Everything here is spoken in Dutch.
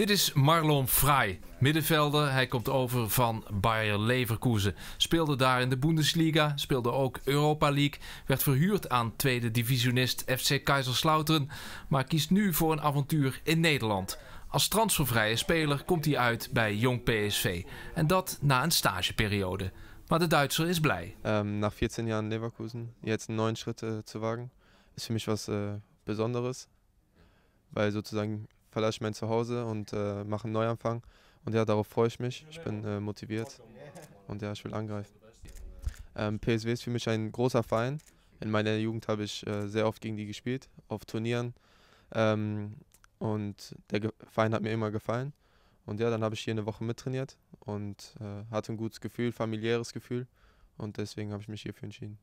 Dit is Marlon Frey, middenvelder. Hij komt over van Bayer Leverkusen. Speelde daar in de Bundesliga, speelde ook Europa League. Werd verhuurd aan tweede divisionist FC Kaiserslautern, maar kiest nu voor een avontuur in Nederland. Als transfervrije speler komt hij uit bij Jong PSV. En dat na een stageperiode. Maar de Duitser is blij. Um, na 14 jaar in Leverkusen, jetzt neun Schritte te wagen, is voor mij wat uh, äh, Besonderes. Weil sozusagen verlasse ich mein Zuhause und äh, mache einen Neuanfang. Und ja, darauf freue ich mich. Ich bin äh, motiviert und ja, ich will angreifen. Ähm, PSW ist für mich ein großer Verein. In meiner Jugend habe ich äh, sehr oft gegen die gespielt, auf Turnieren. Ähm, und der Ge Verein hat mir immer gefallen. Und ja, dann habe ich hier eine Woche mittrainiert und äh, hatte ein gutes Gefühl, familiäres Gefühl. Und deswegen habe ich mich hierfür entschieden.